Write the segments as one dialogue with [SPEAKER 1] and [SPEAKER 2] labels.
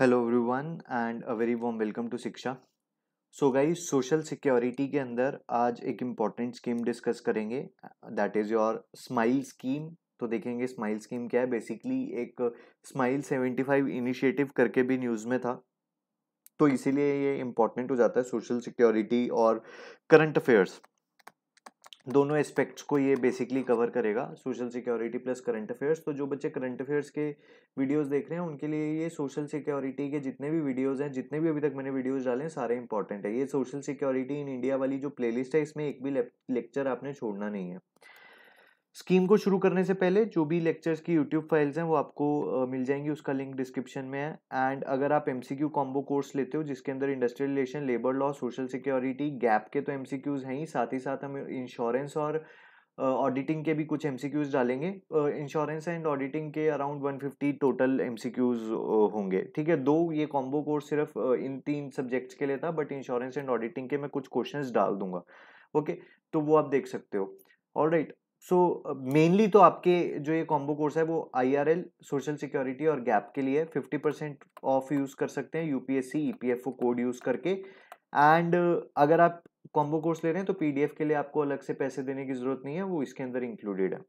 [SPEAKER 1] Hello everyone and a very warm welcome to Shiksha सो गाई social security के अंदर आज एक इम्पॉर्टेंट स्कीम डिस्कस करेंगे that is your SMILE scheme तो देखेंगे स्माइल स्कीम क्या है बेसिकली एक स्माइल सेवेंटी फाइव इनिशिएटिव करके भी न्यूज़ में था तो इसीलिए ये इम्पॉर्टेंट हो जाता है सोशल सिक्योरिटी और करंट अफेयर्स दोनों एस्पेक्ट्स को ये बेसिकली कवर करेगा social security plus current affairs तो जो बच्चे करंट अफेयर्स के वीडियोस देख रहे हैं उनके लिए ये सोशल सिक्योरिटी के जितने भी वीडियोस हैं जितने भी अभी तक मैंने वीडियोस डाले हैं सारे इंपॉर्टेंट है ये सोशल सिक्योरिटी इन इंडिया वाली जो प्लेलिस्ट है इसमें एक भी लेक्चर आपने छोड़ना नहीं है स्कीम को शुरू करने से पहले जो भी लेक्चर्स की यूट्यूब फाइल्स हैं वो आपको मिल जाएंगी उसका लिंक डिस्क्रिप्शन में है एंड अगर आप M C Q combo course लेते हो जिसके अंदर industrial relation labour law social security gap के तो एम सी क्यूज़ हैं ही साथ ही साथ हम इंश्योरेंस और ऑडिटिंग के भी कुछ एम सी क्यूज़ डालेंगे इंश्योरेंस एंड ऑडिटिंग के around one fifty total M C Qs होंगे ठीक है दो ये कॉम्बो कोर्स सिर्फ इन तीन सब्जेक्ट्स के लिए था बट इंश्योरेंस एंड ऑडिटिंग के मैं कुछ क्वेश्चन डाल दूंगा ओके तो वो आप देख सकते हो all right right. So so, mainly uh, तो आपके जो ये कॉम्बो कोर्स है वो I R L social security और गैप के लिए फिफ्टी परसेंट ऑफ यूज़ कर सकते हैं यूपीएससी ओ कोड यूज़ करके एंड uh, अगर आप कॉम्बो कोर्स ले रहे हैं तो पीडीएफ के लिए आपको अलग से पैसे देने की ज़रूरत नहीं है वो इसके अंदर इंक्लूडेड है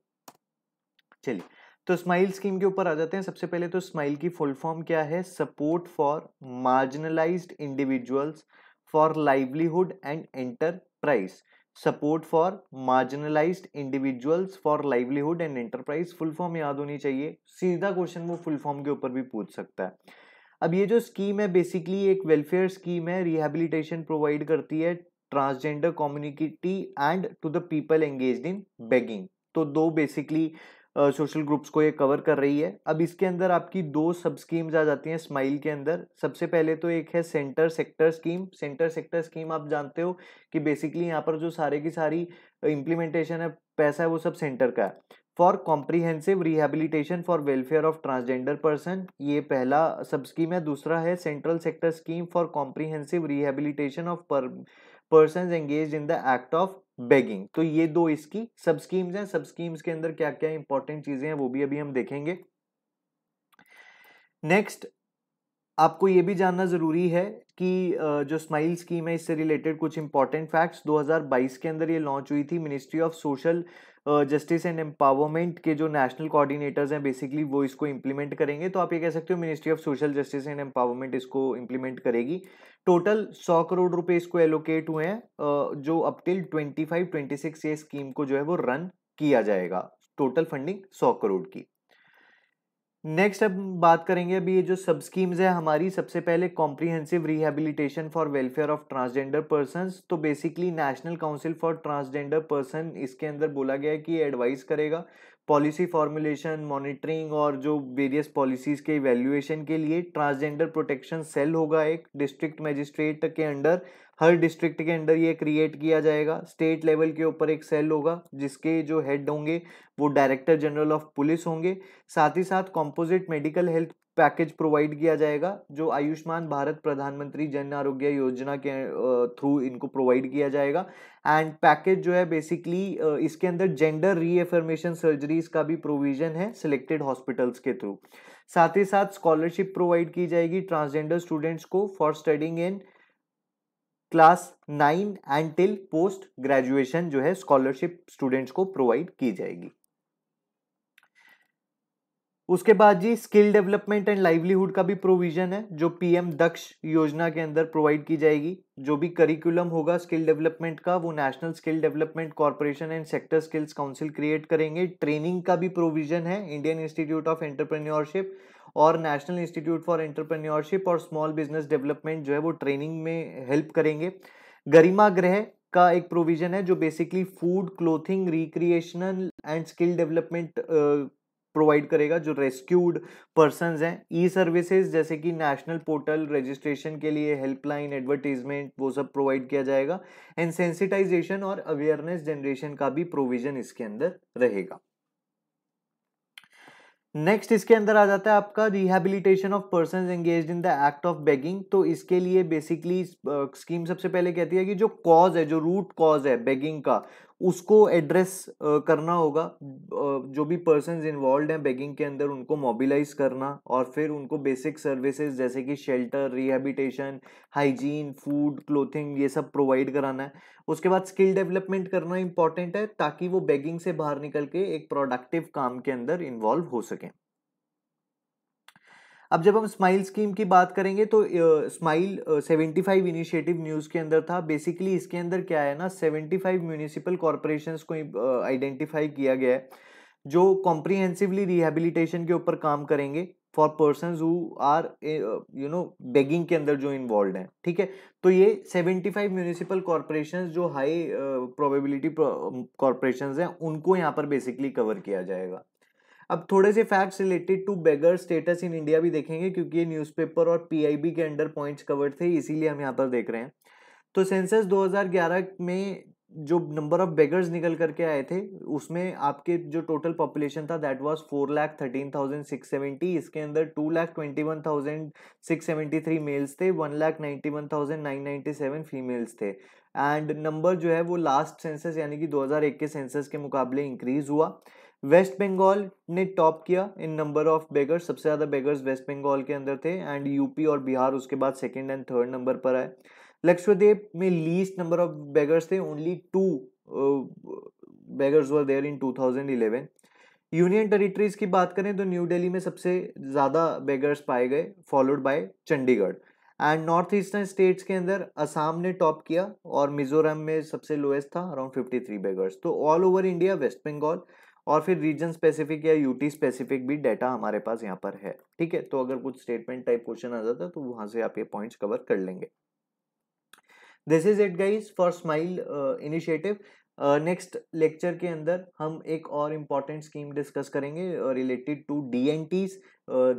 [SPEAKER 1] चलिए तो स्माइल स्कीम के ऊपर आ जाते हैं सबसे पहले तो स्माइल की फुल फॉर्म क्या है support for marginalised individuals for livelihood and enterprise support for marginalised individuals for livelihood and enterprise full form याद होनी चाहिए सीधा क्वेश्चन वो फुल फॉर्म के ऊपर भी पूछ सकता है अब ये जो स्कीम है बेसिकली एक वेलफेयर स्कीम है रिहेबिलिटेशन प्रोवाइड करती है transgender community and to the people engage in begging तो दो बेसिकली सोशल ग्रुप्स को ये कवर कर रही है अब इसके अंदर आपकी दो सब स्कीम्स आ जाती हैं स्माइल के अंदर सबसे पहले तो एक है centre sector scheme centre sector scheme आप जानते हो कि बेसिकली यहाँ पर जो सारे की सारी इम्प्लीमेंटेशन है पैसा है वो सब सेंटर का है for comprehensive rehabilitation for welfare of transgender person ये पहला सब स्कीम है दूसरा है central sector scheme for comprehensive rehabilitation of person engage in the act of begging तो ये दो इसकी सब स्कीम्स हैं सब स्कीम्स के अंदर क्या क्या इंपॉर्टेंट चीजें हैं वो भी अभी हम देखेंगे नेक्स्ट आपको ये भी जानना ज़रूरी है कि जो स्माइल स्कीम है इससे रिलेटेड कुछ इंपॉर्टेंट फैक्ट्स 2022 के अंदर ये लॉन्च हुई थी ministry of social justice and empowerment के जो नेशनल कोऑर्डिनेटर्स हैं बेसिकली वो इसको इम्प्लीमेंट करेंगे तो आप ये कह सकते हो ministry of social justice and empowerment इसको इम्प्लीमेंट करेगी टोटल सौ करोड़ रुपए इसको एलोकेट हुए हैं जो up till twenty five twenty six ये स्कीम को जो है वो रन किया जाएगा टोटल फंडिंग सौ करोड़ की नेक्स्ट अब बात करेंगे अभी ये जो सब स्कीम्स है हमारी सबसे पहले comprehensive rehabilitation for welfare of transgender person तो basically national council for transgender person इसके अंदर बोला गया है कि एडवाइस करेगा पॉलिसी फॉर्मुलेशन मॉनिटरिंग और जो वेरियस पॉलिसीज़ के इवेल्यूएशन के लिए ट्रांसजेंडर प्रोटेक्शन सेल होगा एक डिस्ट्रिक्ट मजिस्ट्रेट के अंडर हर डिस्ट्रिक्ट के अंडर ये क्रिएट किया जाएगा स्टेट लेवल के ऊपर एक सेल होगा जिसके जो हेड होंगे वो डायरेक्टर जनरल ऑफ पुलिस होंगे साथ ही साथ composite medical health package provide किया जाएगा जो आयुष्मान भारत प्रधानमंत्री जन आरोग्य योजना के थ्रू इनको प्रोवाइड किया जाएगा एंड पैकेज जो है बेसिकली इसके अंदर जेंडर रीएफर्मेशन सर्जरीज का भी प्रोविजन है सिलेक्टेड हॉस्पिटल्स के थ्रू साथ ही साथ स्कॉलरशिप प्रोवाइड की जाएगी ट्रांसजेंडर स्टूडेंट्स को for studying in class nine and till post graduation जो है स्कॉलरशिप स्टूडेंट्स को प्रोवाइड की जाएगी उसके बाद जी स्किल डेवलपमेंट एंड लाइवलीहुड का भी प्रोविजन है जो पीएम दक्ष योजना के अंदर प्रोवाइड की जाएगी जो भी करिकुलम होगा स्किल डेवलपमेंट का वो national skill development corporation and sector skills council create करेंगे ट्रेनिंग का भी प्रोविजन है इंडियन इंस्टीट्यूट ऑफ एंटरप्रेन्योरशिप और नेशनल इंस्टीट्यूट फॉर एंटरप्रेन्योरशिप और स्मॉल बिजनेस डेवलपमेंट जो है वो ट्रेनिंग में हेल्प करेंगे गरिमा ग्रह का एक प्रोविजन है जो basically food clothing recreational and skill development provide करेगा जो रेस्क्यूड पर्सन हैं ई सर्विसेज जैसे कि नेशनल पोर्टल रजिस्ट्रेशन के लिए हेल्पलाइन एडवर्टीजमेंट वो सब प्रोवाइड किया जाएगा एंड सेंसिटाइजेशन और अवेयरनेस जनरेशन का भी प्रोविजन इसके अंदर रहेगा नेक्स्ट इसके अंदर आ जाता है आपका rehabilitation of person engage in the act of begging तो इसके लिए बेसिकली स्कीम सबसे पहले कहती है कि जो कॉज है जो रूट कॉज है बेगिंग का उसको एड्रेस करना होगा जो भी पर्सन इन्वॉल्व हैं बेगिंग के अंदर उनको मोबिलाइज करना और फिर उनको बेसिक सर्विसेज जैसे कि shelter rehabilitation hygiene food clothing ये सब प्रोवाइड कराना है उसके बाद स्किल डेवलपमेंट करना इंपॉर्टेंट है ताकि वो बेगिंग से बाहर निकल के एक प्रोडक्टिव काम के अंदर इन्वॉल्व हो सकें अब जब हम स्माइल स्कीम की बात करेंगे तो smile seventy five initiative news के अंदर था बेसिकली इसके अंदर क्या है ना सेवेंटी फाइव म्यूनिसिपल कॉरपोरेशन को आइडेंटिफाई uh, किया गया है जो कॉम्प्रीहेंसिवली रिहेबिलिटेशन के ऊपर काम करेंगे for person who are you know begging के अंदर जो इन्वॉल्व हैं ठीक है तो ये फाइव म्यूनिसिपल कॉरपोरेशन जो हाई प्रोबेबिलिटी कॉरपोरेशन हैं उनको यहाँ पर बेसिकली कवर किया जाएगा अब थोड़े से facts related to beggar status in India भी देखेंगे क्योंकि ये न्यूज़पेपर और पीआईबी के अंडर पॉइंट्स कवर्ड थे इसीलिए हम यहाँ पर देख रहे हैं तो सेंसस 2011 में जो नंबर ऑफ बेगर्स निकल करके आए थे उसमें आपके जो टोटल पॉपुलेशन था that was four lakh thirteen thousand six seventy इसके अंदर two lakh twenty one thousand six seventy three males थे one lakh ninety one thousand nine ninety seven females थे एंड नंबर जो है वो लास्ट सेंसस यानी कि 2001 के सेंसस के मुकाबले इंक्रीज हुआ वेस्ट बंगाल ने टॉप किया इन नंबर ऑफ बेगर्स सबसे ज़्यादा बेगर्स वेस्ट बंगाल के अंदर थे एंड यूपी और बिहार उसके बाद सेकेंड एंड थर्ड नंबर पर आए लक्षद्वीप में लीस्ट नंबर ऑफ बेगर्स थे only two beggars were there in 2011 union territories की बात करें तो न्यू दिल्ली में सबसे ज़्यादा बेगर्स पाए गए followed by Chandigarh and north eastern states के अंदर असम ने टॉप किया और मिजोरम में सबसे लोएस्ट था अराउंड 53 बेगर्स तो all over India West Bengal और फिर रीजन स्पेसिफिक या यूटी स्पेसिफिक भी डाटा हमारे पास यहाँ पर है ठीक है तो अगर कुछ स्टेटमेंट टाइप क्वेश्चन आ जाता है तो वहां से आप ये पॉइंट्स कवर कर लेंगे this is it guys for smile initiative next uh, lecture के अंदर हम एक और इम्पॉर्टेंट स्कीम डिस्कस करेंगे related to D N Ts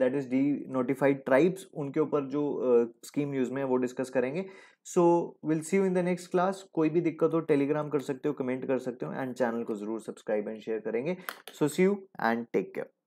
[SPEAKER 1] that is denotified tribes उनके ऊपर जो स्कीम uh, यूज़ में वो डिस्कस करेंगे so will see you in the next class कोई भी दिक्कत हो टेलीग्राम कर सकते हो कमेंट कर सकते हो एंड चैनल को ज़रूर सब्सक्राइब एंड शेयर करेंगे so see you and take care